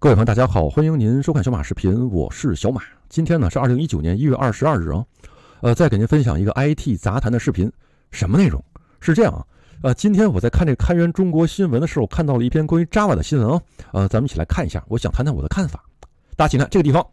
各位朋友，大家好，欢迎您收看小马视频，我是小马。今天呢是二零一九年一月二十二日啊，呃，再给您分享一个 IT 杂谈的视频，什么内容？是这样啊，呃，今天我在看这《开源中国》新闻的时候，看到了一篇关于 Java 的新闻啊，呃，咱们一起来看一下，我想谈谈我的看法。大家请看这个地方，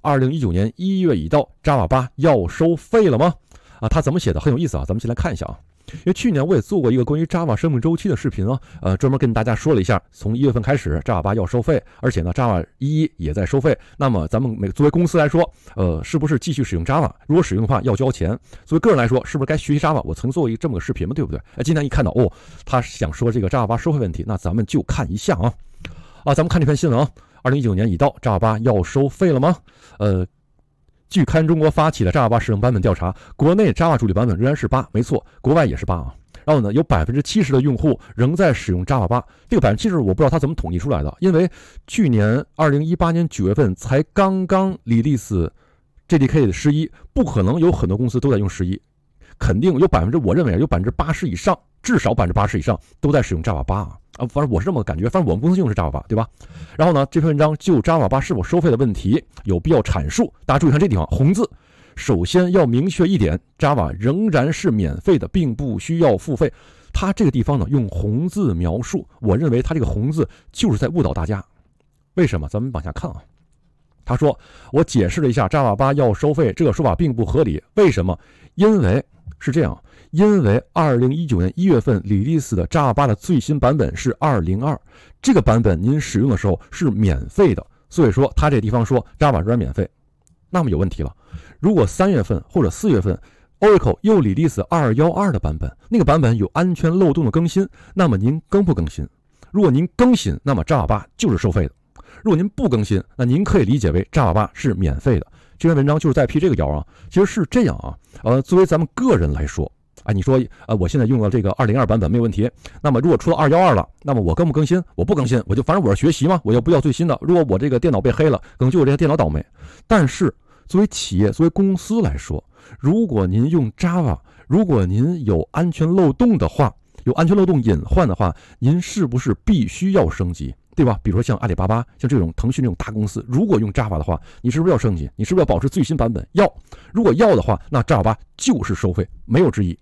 二零一九年一月已到，Java 八要收费了吗？啊，他怎么写的很有意思啊，咱们先来看一下啊。因为去年我也做过一个关于 Java 生命周期的视频啊，呃，专门跟大家说了一下，从一月份开始，Java 八要收费，而且呢，Java 一也在收费。那么咱们每作为公司来说，呃，是不是继续使用 Java？如果使用的话，要交钱。作为个人来说，是不是该学习 Java？我曾做过一这么个视频嘛，对不对？哎，今天一看到哦，他想说这个 Java 八收费问题，那咱们就看一下啊，啊，咱们看这篇新闻啊，二零一九年已到，Java 八要收费了吗？呃。据刊中国发起的 Java 使用版本调查，国内 Java 主力版本仍然是八，没错，国外也是八啊。然后呢，有百分之七十的用户仍在使用 Java 八，这个百分之七十我不知道他怎么统计出来的，因为去年二零一八年九月份才刚刚 release JDK 的十一，不可能有很多公司都在用十一，肯定有百分之，我认为有百分之八十以上。至少百分之八十以上都在使用 Java 八啊，啊，反正我是这么感觉。反正我们公司用的是 Java 八，对吧？然后呢，这篇文章就 Java 八是否收费的问题有必要阐述。大家注意看这地方红字，首先要明确一点，Java 仍然是免费的，并不需要付费。它这个地方呢用红字描述，我认为它这个红字就是在误导大家。为什么？咱们往下看啊。他说我解释了一下 Java 八要收费这个说法并不合理。为什么？因为。是这样，因为二零一九年一月份，李丽斯的 Java 八的最新版本是二零二，这个版本您使用的时候是免费的，所以说它这地方说扎尔巴软件免费，那么有问题了。如果三月份或者四月份，Oracle 又李丽斯二幺二的版本，那个版本有安全漏洞的更新，那么您更不更新？如果您更新，那么 Java 八就是收费的；如果您不更新，那您可以理解为 Java 八是免费的。这篇文章就是在辟这个谣啊，其实是这样啊，呃，作为咱们个人来说，哎，你说，呃，我现在用了这个二零二版本没有问题，那么如果出了二幺二了，那么我更不更新？我不更新，我就反正我是学习嘛，我又不要最新的。如果我这个电脑被黑了，可能就我这些电脑倒霉。但是作为企业、作为公司来说，如果您用 Java，如果您有安全漏洞的话，有安全漏洞隐患的话，您是不是必须要升级？对吧？比如说像阿里巴巴，像这种腾讯这种大公司，如果用 Java 的话，你是不是要升级？你是不是要保持最新版本？要。如果要的话，那 Java 就是收费，没有之一。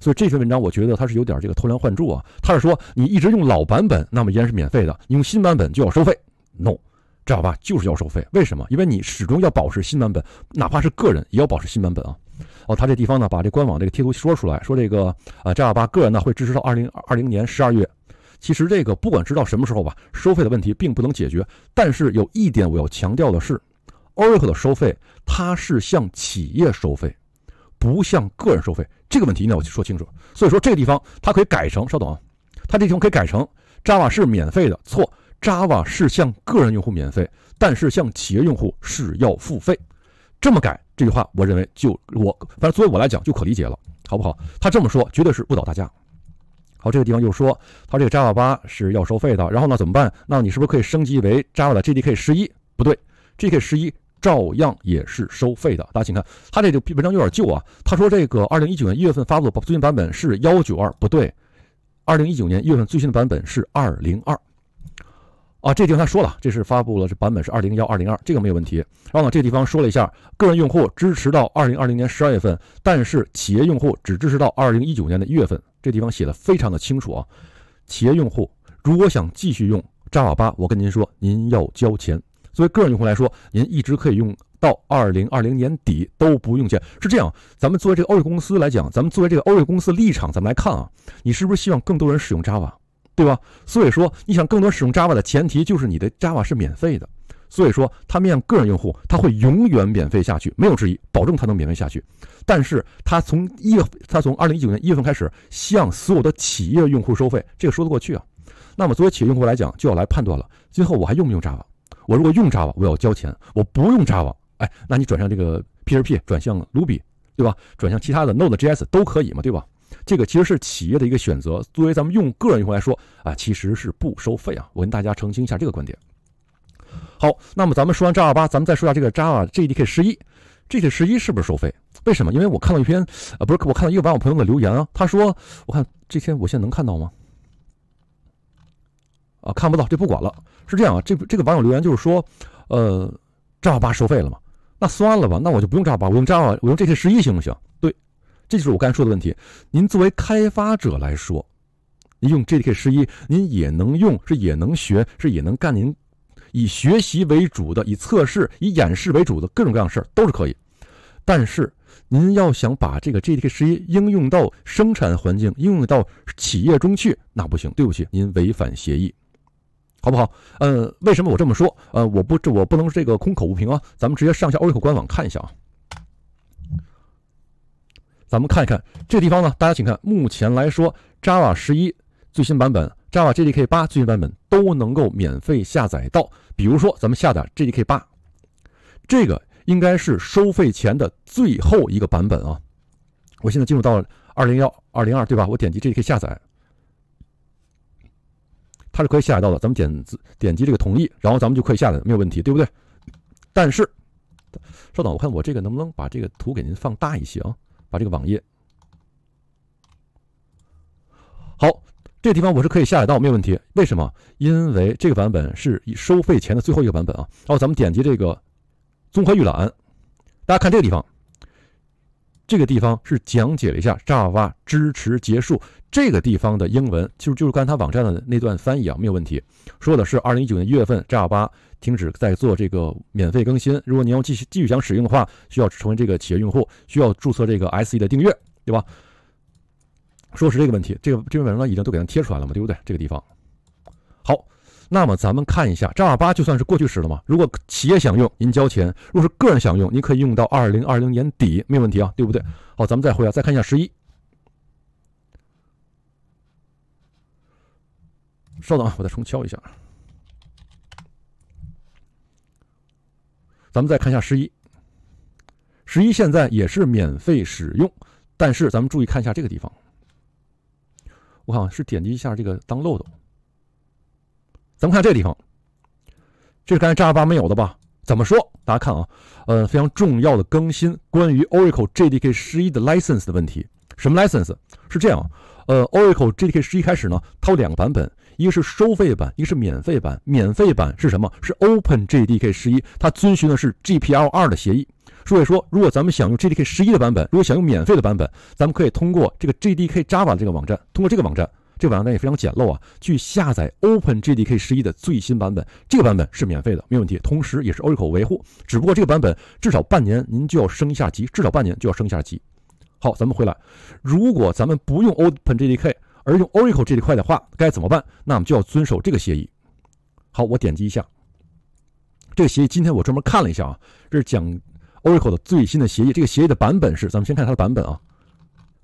所以这篇文章我觉得它是有点这个偷梁换柱啊。它是说你一直用老版本，那么依然是免费的；你用新版本就要收费。No，Java 就是要收费。为什么？因为你始终要保持新版本，哪怕是个人也要保持新版本啊。哦，他这地方呢，把这官网这个贴图说出来，说这个啊，Java 个人呢会支持到二零二零年十二月。其实这个不管直到什么时候吧，收费的问题并不能解决。但是有一点我要强调的是，Oracle 的收费它是向企业收费，不向个人收费。这个问题一定要说清楚。所以说这个地方它可以改成，稍等啊，它这地方可以改成 Java 是免费的。错，Java 是向个人用户免费，但是向企业用户是要付费。这么改这句话，我认为就我反正作为我来讲就可理解了，好不好？他这么说绝对是误导大家。好，这个地方又说，它这个 Java 八是要收费的。然后呢，怎么办？那你是不是可以升级为 Java 的 JDK 十一？不对，JDK 十一照样也是收费的。大家请看，他这个文章有点旧啊。他说这个二零一九年一月份发布的最新版本是幺九二，不对，二零一九年一月份最新的版本是二零二。啊，这地方他说了，这是发布了这版本是二零幺二零二，这个没有问题。然后呢，这地方说了一下，个人用户支持到二零二零年十二月份，但是企业用户只支持到二零一九年的一月份。这地方写的非常的清楚啊，企业用户如果想继续用 Java 八，我跟您说，您要交钱。作为个人用户来说，您一直可以用到二零二零年底都不用钱。是这样，咱们作为这个欧瑞公司来讲，咱们作为这个欧瑞公司的立场，咱们来看啊，你是不是希望更多人使用 Java，对吧？所以说，你想更多使用 Java 的前提就是你的 Java 是免费的。所以说，他面向个人用户，他会永远免费下去，没有质疑，保证他能免费下去。但是，他从一月，他从二零一九年一月份开始向所有的企业用户收费，这个说得过去啊。那么，作为企业用户来讲，就要来判断了：今后我还用不用 Java？我如果用 Java，我要交钱；我不用 Java，哎，那你转向这个 p h p 转向卢比，对吧？转向其他的 Node、GS 都可以嘛，对吧？这个其实是企业的一个选择。作为咱们用个人用户来说啊，其实是不收费啊。我跟大家澄清一下这个观点。好，那么咱们说完 Java 八，咱们再说一下这个 Java JDK 十一。JDK 十一是不是收费？为什么？因为我看到一篇，呃，不是我看到一个网友朋友的留言啊，他说：“我看这篇，我现在能看到吗？”啊，看不到，这不管了。是这样啊，这这个网友留言就是说，呃，Java 八收费了吗？那算了吧，那我就不用 Java，我用 Java，我用 JDK 十一行不行？对，这就是我刚才说的问题。您作为开发者来说，您用 JDK 十一，您也能用，是也能学，是也能干，您。以学习为主的、以测试、以演示为主的各种各样的事儿都是可以，但是您要想把这个 JDK 十一应用到生产环境、应用到企业中去，那不行。对不起，您违反协议，好不好？呃，为什么我这么说？呃，我不，这我不能这个空口无凭啊。咱们直接上下 Oracle 官网看一下啊，咱们看一看这地方呢。大家请看，目前来说，Java 十一。最新版本 Java JDK 八最新版本都能够免费下载到，比如说咱们下载 JDK 八，这个应该是收费前的最后一个版本啊。我现在进入到二零幺二零二对吧？我点击 JDK 下载，它是可以下载到的。咱们点点击这个同意，然后咱们就可以下载，没有问题对不对？但是稍等，我看我这个能不能把这个图给您放大一些啊？把这个网页。这地方我是可以下载到，没有问题。为什么？因为这个版本是收费前的最后一个版本啊。然后咱们点击这个综合预览，大家看这个地方，这个地方是讲解了一下 Java 支持结束这个地方的英文，就是就是刚才网站的那段翻译啊，没有问题。说的是二零一九年一月份 Java 停止在做这个免费更新。如果你要继续继续想使用的话，需要成为这个企业用户，需要注册这个 SE 的订阅，对吧？说是这个问题，这个这篇文章已经都给它贴出来了嘛，对不对？这个地方好，那么咱们看一下，正儿八就算是过去式了嘛。如果企业想用，您交钱；若是个人想用，您可以用到二零二零年底，没有问题啊，对不对？好，咱们再回啊，再看一下十一。稍等啊，我再重敲一下。咱们再看一下十一，十一现在也是免费使用，但是咱们注意看一下这个地方。我好像是点击一下这个 download。咱们看这地方，这是刚才扎巴没有的吧？怎么说？大家看啊，呃，非常重要的更新，关于 Oracle JDK 十一的 license 的问题。什么 license 是这样，呃，Oracle JDK 十一开始呢，它有两个版本，一个是收费版，一个是免费版。免费版是什么？是 Open JDK 十一，它遵循的是 GPL 二的协议。所以说，如果咱们想用 JDK 十一的版本，如果想用免费的版本，咱们可以通过这个 JDK Java 这个网站，通过这个网站，这个网站也非常简陋啊，去下载 Open JDK 十一的最新版本。这个版本是免费的，没问题，同时也是 Oracle 维护。只不过这个版本至少半年您就要升一下级，至少半年就要升一下级。好，咱们回来。如果咱们不用 Open JDK，而用 Oracle JDK 的话，该怎么办？那我们就要遵守这个协议。好，我点击一下这个协议。今天我专门看了一下啊，这是讲 Oracle 的最新的协议。这个协议的版本是，咱们先看它的版本啊。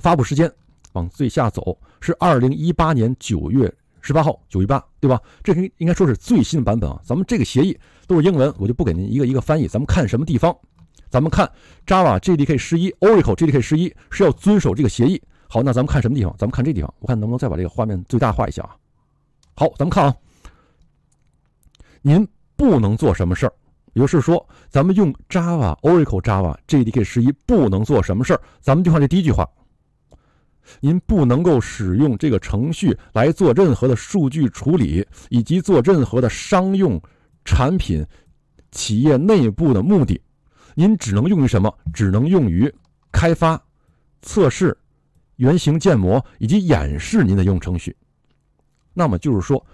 发布时间往最下走是二零一八年九月十八号，九一八，对吧？这应应该说是最新的版本啊。咱们这个协议都是英文，我就不给您一个一个翻译。咱们看什么地方？咱们看 Java JDK 十一，Oracle JDK 十一是要遵守这个协议。好，那咱们看什么地方？咱们看这地方。我看能不能再把这个画面最大化一下啊？好，咱们看啊。您不能做什么事儿？就是说。咱们用 Java Oracle Java JDK 十一不能做什么事儿？咱们就看这第一句话。您不能够使用这个程序来做任何的数据处理，以及做任何的商用产品、企业内部的目的。您只能用于什么？只能用于开发、测试、原型建模以及演示您的应用程序。那么就是说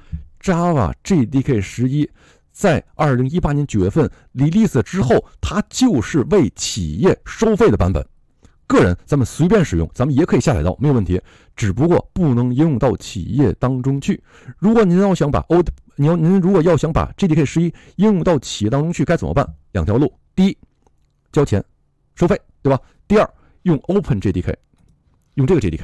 ，Java JDK 十一在二零一八年九月份 release 之后，它就是为企业收费的版本。个人咱们随便使用，咱们也可以下载到，没有问题。只不过不能应用到企业当中去。如果您要想把 O，你要您如果要想把 JDK 十一应用到企业当中去，该怎么办？两条路：第一，交钱，收费，对吧？第二，用 Open JDK，用这个 JDK，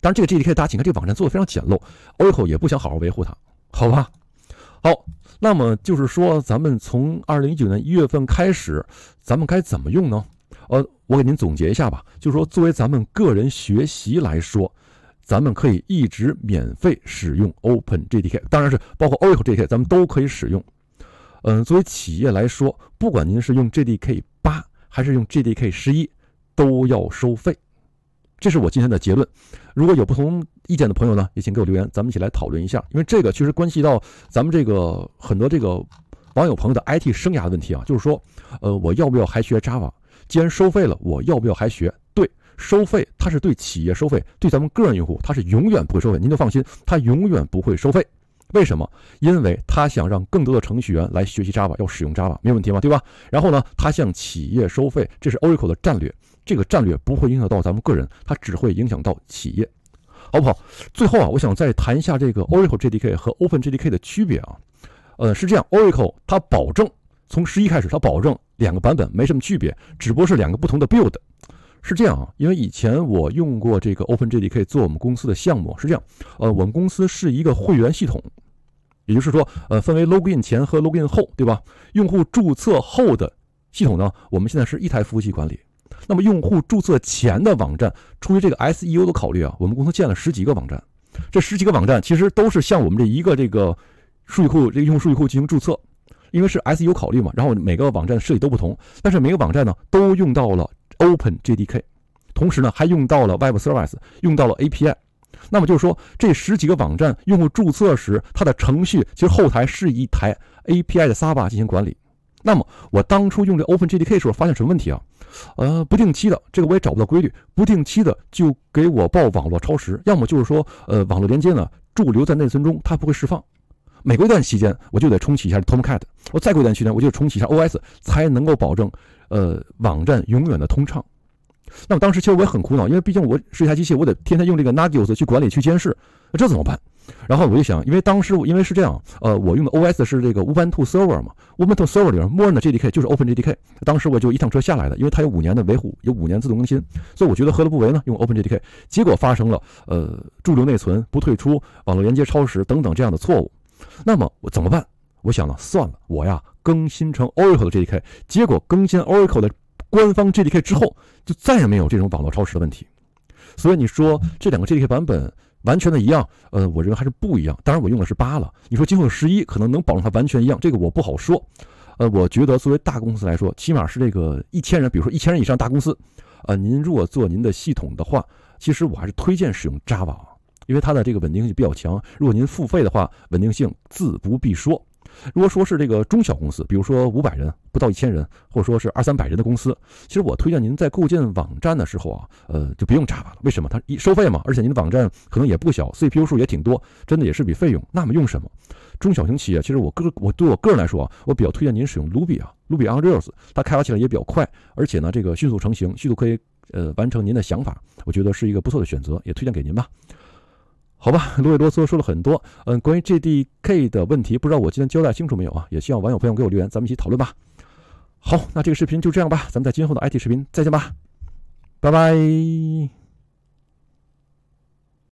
当然这个 JDK 大家请看这个网站做的非常简陋，Oracle 也不想好好维护它，好吧？好，那么就是说，咱们从二零一九年一月份开始，咱们该怎么用呢？呃，我给您总结一下吧，就是说，作为咱们个人学习来说，咱们可以一直免费使用 Open JDK，当然是包括 Oracle 这些，咱们都可以使用。嗯，作为企业来说，不管您是用 JDK 八。还是用 JDK 十一，都要收费，这是我今天的结论。如果有不同意见的朋友呢，也请给我留言，咱们一起来讨论一下。因为这个确实关系到咱们这个很多这个网友朋友的 IT 生涯问题啊。就是说，呃，我要不要还学 Java？既然收费了，我要不要还学？对，收费它是对企业收费，对咱们个人用户，它是永远不会收费。您就放心，它永远不会收费。为什么？因为他想让更多的程序员来学习 Java，要使用 Java，没有问题吗？对吧？然后呢，他向企业收费，这是 Oracle 的战略。这个战略不会影响到咱们个人，它只会影响到企业，好不好？最后啊，我想再谈一下这个 Oracle JDK 和 Open JDK 的区别啊。呃，是这样，Oracle 它保证从十一开始，它保证两个版本没什么区别，只不过是两个不同的 build。是这样啊，因为以前我用过这个 Open JDK 做我们公司的项目，是这样。呃，我们公司是一个会员系统。也就是说，呃，分为 login 前和 login 后，对吧？用户注册后的系统呢，我们现在是一台服务器管理。那么用户注册前的网站，出于这个 SEO 的考虑啊，我们公司建了十几个网站。这十几个网站其实都是像我们这一个这个数据库，这个用数据库进行注册，因为是 SEO 考虑嘛。然后每个网站设计都不同，但是每个网站呢，都用到了 Open JDK，同时呢，还用到了 Web Service，用到了 API。那么就是说，这十几个网站用户注册时，它的程序其实后台是一台 API 的 s a b v a 进行管理。那么我当初用这 Open JDK 的时候，发现什么问题啊？呃，不定期的，这个我也找不到规律，不定期的就给我报网络超时，要么就是说，呃，网络连接呢驻留在内存中，它不会释放。每隔一段期间，我就得重启一下 Tomcat，我再过一段时间，我就重启一下 OS，才能够保证呃网站永远的通畅。那么当时其实我也很苦恼，因为毕竟我是一台机器，我得天天用这个 Nagios 去管理去监视，那这怎么办？然后我就想，因为当时因为是这样，呃，我用的 OS 是这个 Ubuntu Server 嘛，Ubuntu Server 里面默认的 JDK 就是 Open JDK。当时我就一趟车下来的，因为它有五年的维护，有五年自动更新，所以我觉得何乐不为呢？用 Open JDK，结果发生了呃驻留内存不退出、网络连接超时等等这样的错误。那么我怎么办？我想了，算了，我呀更新成 Oracle 的 JDK，结果更新 Oracle 的。官方 JDK 之后就再也没有这种网络超时的问题，所以你说这两个 JDK 版本完全的一样，呃，我认为还是不一样。当然我用的是八了，你说今后十一可能能保证它完全一样，这个我不好说。呃，我觉得作为大公司来说，起码是这个一千人，比如说一千人以上大公司，啊，您如果做您的系统的话，其实我还是推荐使用 Java，因为它的这个稳定性比较强。如果您付费的话，稳定性自不必说。如果说是这个中小公司，比如说五百人不到一千人，或者说是二三百人的公司，其实我推荐您在构建网站的时候啊，呃，就不用查了。为什么？它一收费嘛，而且您的网站可能也不小，CPU 数也挺多，真的也是笔费用。那么用什么？中小型企业，其实我个我对我个人来说，啊，我比较推荐您使用 r u b y 啊 r u b y o n r a i l s 它开发起来也比较快，而且呢，这个迅速成型，迅速可以呃完成您的想法，我觉得是一个不错的选择，也推荐给您吧。好吧，啰里啰嗦说了很多，嗯，关于 JDK 的问题，不知道我今天交代清楚没有啊？也希望网友朋友给我留言，咱们一起讨论吧。好，那这个视频就这样吧，咱们在今后的 IT 视频再见吧，拜拜。